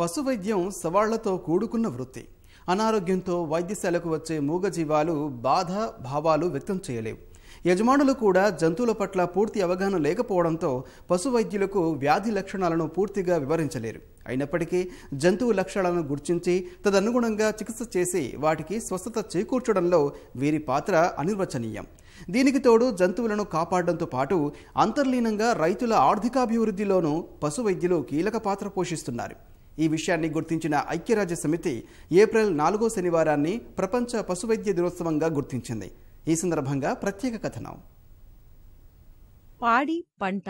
పశువైద్యం సవాళ్లతో కూడుకున్న వృత్తి అనారోగ్యంతో వైద్యశాలకు వచ్చే మూగజీవాలు బాధ భావాలు వ్యక్తం చేయలేవు యజమానులు కూడా జంతువుల పట్ల పూర్తి అవగాహన లేకపోవడంతో పశు వైద్యులకు వ్యాధి లక్షణాలను పూర్తిగా వివరించలేరు అయినప్పటికీ జంతువు లక్షణాలను గుర్తించి తదనుగుణంగా చికిత్స చేసి వాటికి స్వస్థత చేకూర్చడంలో వీరి పాత్ర అనిర్వచనీయం దీనికి తోడు జంతువులను కాపాడడంతో పాటు అంతర్లీనంగా రైతుల ఆర్థికాభివృద్ధిలోనూ పశు వైద్యులు కీలక పాత్ర పోషిస్తున్నారు ఈ విషయాన్ని గుర్తించిన ఐక్యరాజ్య సమితి ఏప్రిల్ నాలుగో శనివారాన్ని ప్రపంచ పశువైద్య దినోత్సవంగా గుర్తించింది ఈ సందర్భంగా ప్రత్యేక కథనం పాడి పంట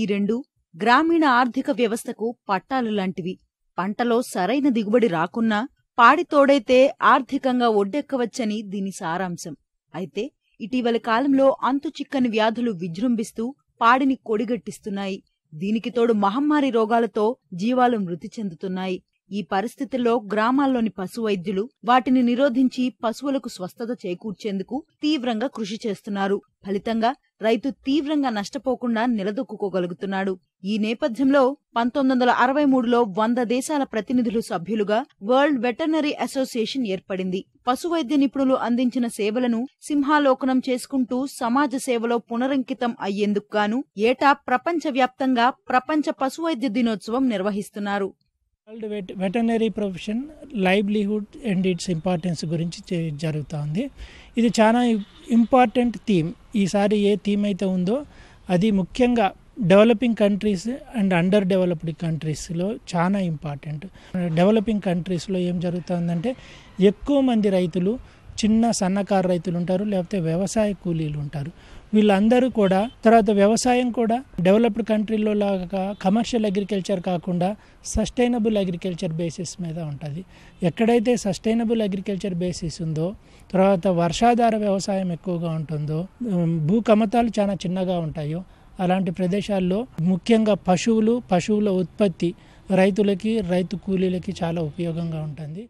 ఈ రెండు గ్రామీణ ఆర్థిక వ్యవస్థకు పట్టాలు లాంటివి పంటలో సరైన దిగుబడి రాకున్నా పాడి తోడైతే ఆర్థికంగా ఒడ్డెక్కవచ్చని దీని సారాంశం అయితే ఇటీవలి కాలంలో అంతు చిక్కని వ్యాధులు విజృంభిస్తూ పాడిని కొడిగట్టిస్తున్నాయి దీనికి తోడు మహమ్మారి రోగాలతో జీవాలు మృతి చెందుతున్నాయి ఈ పరిస్థితుల్లో గ్రామాల్లోని పశు వైద్యులు వాటిని నిరోధించి పశువులకు స్వస్థత చేకూర్చేందుకు తీవ్రంగా కృషి చేస్తున్నారు ఫలితంగా రైతు తీవ్రంగా నష్టపోకుండా నిలదొక్కుకోగలుగుతున్నాడు ఈ నేపథ్యంలో పంతొమ్మిది వందల అరవై మూడులో వంద దేశాల ప్రతినిధులు సభ్యులుగా వరల్డ్ వెటర్నరీ అసోసియేషన్ ఏర్పడింది పశువైద్య నిపుణులు అందించిన సేవలను సింహాలోకనం చేసుకుంటూ సమాజ సేవలో పునరంకితం అయ్యేందుకు గాను ఏటా వ్యాప్తంగా ప్రపంచ పశువైద్య దినోత్సవం నిర్వహిస్తున్నారు world vet veterinary profession livelihood and its importance గురించి ఉంది ఇది చాలా ఇంపార్టెంట్ థీమ్ ఈసారి ఏ థీమ్ అయితే ఉందో అది ముఖ్యంగా developing countries and underdeveloped కంట్రీస్లో చాలా ఇంపార్టెంట్ డెవలపింగ్ కంట్రీస్లో ఏం జరుగుతుందంటే ఎక్కువ మంది రైతులు చిన్న సన్నకారు రైతులు ఉంటారు లేకపోతే వ్యవసాయ కూలీలు ఉంటారు వీళ్ళందరూ కూడా తర్వాత వ్యవసాయం కూడా డెవలప్డ్ కంట్రీల్లో లాగా కమర్షియల్ అగ్రికల్చర్ కాకుండా సస్టైనబుల్ అగ్రికల్చర్ బేసిస్ మీద ఉంటుంది ఎక్కడైతే సస్టైనబుల్ అగ్రికల్చర్ బేసిస్ ఉందో తర్వాత వర్షాధార వ్యవసాయం ఎక్కువగా ఉంటుందో భూకమతాలు చాలా చిన్నగా ఉంటాయో అలాంటి ప్రదేశాల్లో ముఖ్యంగా పశువులు పశువుల ఉత్పత్తి రైతులకి రైతు కూలీలకి చాలా ఉపయోగంగా ఉంటుంది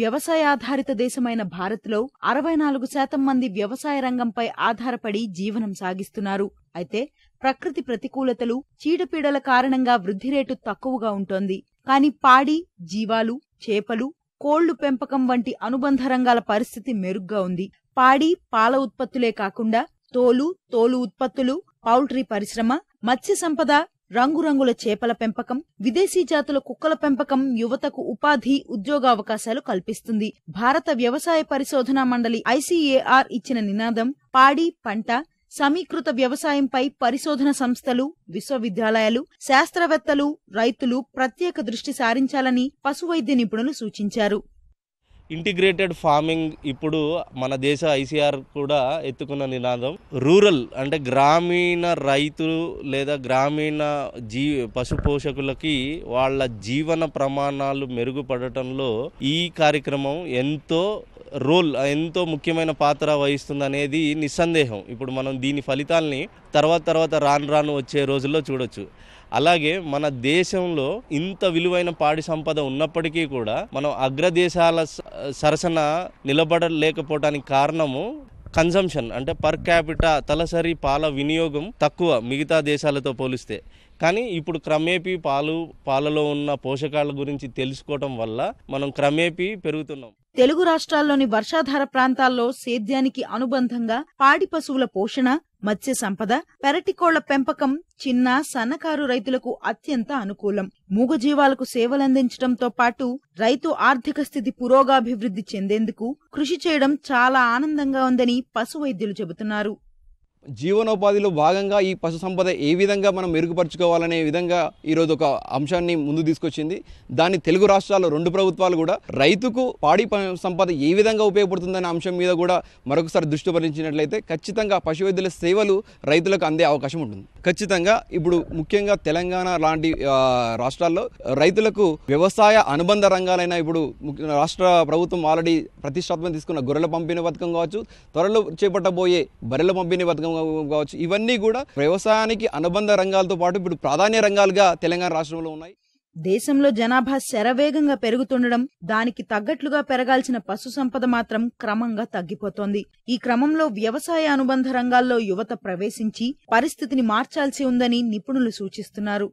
వ్యవసాయాధారిత దేశమైన భారత్లో అరవై నాలుగు శాతం మంది వ్యవసాయ రంగంపై ఆధారపడి జీవనం సాగిస్తున్నారు అయితే ప్రకృతి ప్రతికూలతలు చీడపీడల కారణంగా వృద్ధి రేటు తక్కువగా ఉంటోంది కాని పాడి జీవాలు చేపలు కోళ్లు పెంపకం వంటి అనుబంధ రంగాల పరిస్థితి మెరుగ్గా ఉంది పాడి పాల ఉత్పత్తులే కాకుండా తోలు తోలు ఉత్పత్తులు పౌల్ట్రీ పరిశ్రమ మత్స్య సంపద రంగురంగుల చేపల పెంపకం విదేశీ జాతుల కుక్కల పెంపకం యువతకు ఉపాధి ఉద్యోగావకాశాలు కల్పిస్తుంది భారత వ్యవసాయ పరిశోధన మండలి ఐసీఏఆర్ ఇచ్చిన నినాదం పాడి పంట సమీకృత వ్యవసాయంపై పరిశోధన సంస్థలు విశ్వవిద్యాలయాలు శాస్త్రవేత్తలు రైతులు ప్రత్యేక దృష్టి సారించాలని పశువైద్య నిపుణులు సూచించారు ఇంటిగ్రేటెడ్ ఫార్మింగ్ ఇప్పుడు మన దేశ ఐసీఆర్ కూడా ఎత్తుకున్న నినాదం రూరల్ అంటే గ్రామీణ రైతులు లేదా గ్రామీణ జీ పశుపోషకులకి వాళ్ళ జీవన ప్రమాణాలు మెరుగుపడటంలో ఈ కార్యక్రమం ఎంతో రోల్ ఎంతో ముఖ్యమైన పాత్ర వహిస్తుంది అనేది నిస్సందేహం ఇప్పుడు మనం దీని ఫలితాల్ని తర్వాత తర్వాత రాను రాను వచ్చే రోజుల్లో చూడొచ్చు అలాగే మన దేశంలో ఇంత విలువైన పాడి సంపద ఉన్నప్పటికీ కూడా మనం అగ్రదేశాల సరసన నిలబడలేకపోవటానికి కారణము కన్సంప్షన్ అంటే పర్ క్యాపిటా తలసరి పాల వినియోగం తక్కువ మిగతా దేశాలతో పోలిస్తే కానీ ఇప్పుడు క్రమేపీ పాలు పాలలో ఉన్న పోషకాల గురించి తెలుసుకోవటం వల్ల మనం క్రమేపీ పెరుగుతున్నాం తెలుగు రాష్ట్రాల్లోని వర్షాధార ప్రాంతాల్లో సేద్యానికి అనుబంధంగా పాడి పశువుల పోషణ మత్స్య సంపద పెరటికోళ్ల పెంపకం చిన్న సన్నకారు రైతులకు అత్యంత అనుకూలం మూగజీవాలకు సేవలందించడంతో పాటు రైతు ఆర్థిక స్థితి పురోగాభివృద్ధి చెందేందుకు కృషి చేయడం చాలా ఆనందంగా ఉందని పశు వైద్యులు చెబుతున్నారు జీవనోపాధిలో భాగంగా ఈ పశు సంపద ఏ విధంగా మనం మెరుగుపరుచుకోవాలనే విధంగా ఈరోజు ఒక అంశాన్ని ముందు తీసుకొచ్చింది దాన్ని తెలుగు రాష్ట్రాల్లో రెండు ప్రభుత్వాలు కూడా రైతుకు పాడి సంపద ఏ విధంగా ఉపయోగపడుతుందనే అంశం మీద కూడా మరొకసారి దృష్టి భరించినట్లయితే ఖచ్చితంగా పశువైద్యుల సేవలు రైతులకు అందే అవకాశం ఉంటుంది ఖచ్చితంగా ఇప్పుడు ముఖ్యంగా తెలంగాణ లాంటి రాష్ట్రాల్లో రైతులకు వ్యవసాయ అనుబంధ రంగాలైన ఇప్పుడు రాష్ట్ర ప్రభుత్వం ఆల్రెడీ ప్రతిష్టాత్మక తీసుకున్న గొర్రెల పంపిణీ పథకం కావచ్చు త్వరలో చేపట్టబోయే బర్రెల పంపిణీ పథకం కావచ్చు ఇవన్నీ కూడా వ్యవసాయానికి అనుబంధ రంగాలతో పాటు ఇప్పుడు ప్రాధాన్య రంగాలుగా తెలంగాణ రాష్ట్రంలో ఉన్నాయి దేశంలో జనాభా శరవేగంగా పెరుగుతుండడం దానికి తగ్గట్లుగా పెరగాల్సిన పశు సంపద మాత్రం క్రమంగా తగ్గిపోతోంది ఈ క్రమంలో వ్యవసాయ అనుబంధ రంగాల్లో యువత ప్రవేశించి పరిస్థితిని మార్చాల్సి ఉందని నిపుణులు సూచిస్తున్నారు